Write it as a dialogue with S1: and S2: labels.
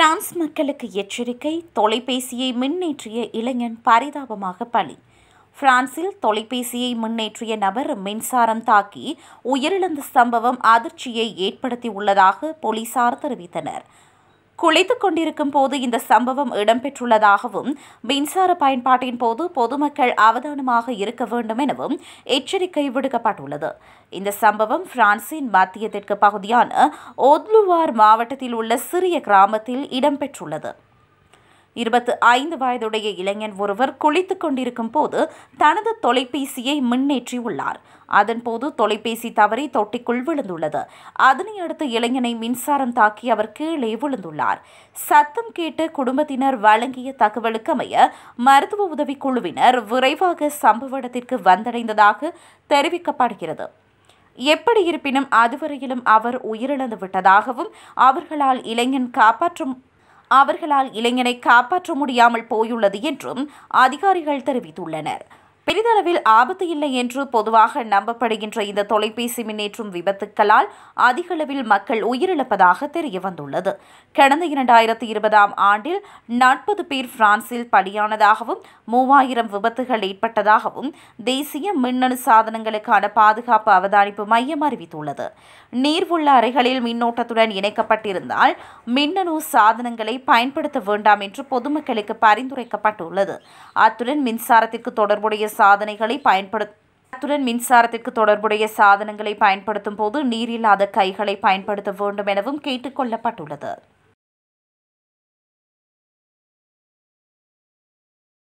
S1: France மக்களுக்கு எச்சரிக்கை தொலைபேசியை மின்னேற்றிய இளைஞன் பரிதாபமாக பலி பிரான்சில் தொலைபேசியை முன்னேற்றிய நபர் மின்சாரம் தாக்கி உயிரிழந்த சம்பவம் அதிர்ச்சியை ஏற்படுத்தியுள்ளதாக போலீசார் தெரிவித்தனர் குளித்துக் கொண்டிருக்கும் போது இந்த சம்பவம் இடம்பெற்றுள்ளதாகவும் மின்சார பயன்பாட்டின் போது பொதுமக்கள் அவதானமாக இருக்க வேண்டும் எனவும் எச்சரிக்கை விடுக்கப்பட்டுள்ளது இந்த சம்பவம் பிரான்சின் மத்திய தெற்கு பகுதியான ஓத்லுவார் மாவட்டத்தில் உள்ள சிறிய கிராமத்தில் இடம்பெற்றுள்ளது இருபத்து ஐந்து வயதுடைய இளைஞன் ஒருவர் குளித்துக் கொண்டிருக்கும் போது தனது தொலைபேசியை முன்னேற்றியுள்ளார் அதன்போது தொலைபேசி தவறி தொட்டிக்குள் விழுந்துள்ளது அதனை அடுத்து இளைஞனை மின்சாரம் தாக்கி அவர் கீழே விழுந்துள்ளார் சத்தம் கேட்டு குடும்பத்தினர் வழங்கிய தகவலுக்கு அமைய மருத்துவ உதவி குழுவினர் விரைவாக சம்பவ இடத்திற்கு வந்தடைந்ததாக தெரிவிக்கப்படுகிறது எப்படி இருப்பினும் அதுவரையிலும் அவர் உயிரிழந்து விட்டதாகவும் அவர்களால் இளைஞன் காப்பாற்றும் அவர்களால் இளைஞனை காப்பாற்ற முடியாமல் போயுள்ளது என்றும் அதிகாரிகள் தெரிவித்துள்ளனர் பெரிதளவில் ஆபத்து இல்லை என்று பொதுவாக நம்பப்படுகின்ற இந்த தொலைபேசி மின்னேற்றும் விபத்துக்களால் அதிகளவில் மக்கள் உயிரிழப்பதாக தெரியவந்துள்ளது கடந்த இரண்டாயிரத்தி இருபதாம் ஆண்டில் நாற்பது பேர் பிரான்சில் பலியானதாகவும் மூவாயிரம் விபத்துகள் ஏற்பட்டதாகவும் தேசிய மின்னணு சாதனங்களுக்கான பாதுகாப்பு அவதானிப்பு மையம் அறிவித்துள்ளது நீர் உள்ள அறைகளில் மின்னோட்டத்துடன் இணைக்கப்பட்டிருந்தால் மின்னணு சாதனங்களை பயன்படுத்த வேண்டாம் என்று பொதுமக்களுக்கு பரிந்துரைக்கப்பட்டுள்ளது அத்துடன் மின்சாரத்திற்கு தொடர்புடைய சாதனைகளை பயன்படுத்த அத்துடன் மின்சாரத்திற்கு தொடர்புடைய சாதனங்களை பயன்படுத்தும் போது நீரில்லாத கைகளை பயன்படுத்த வேண்டும் எனவும் கேட்டுக்கொள்ளப்பட்டுள்ளது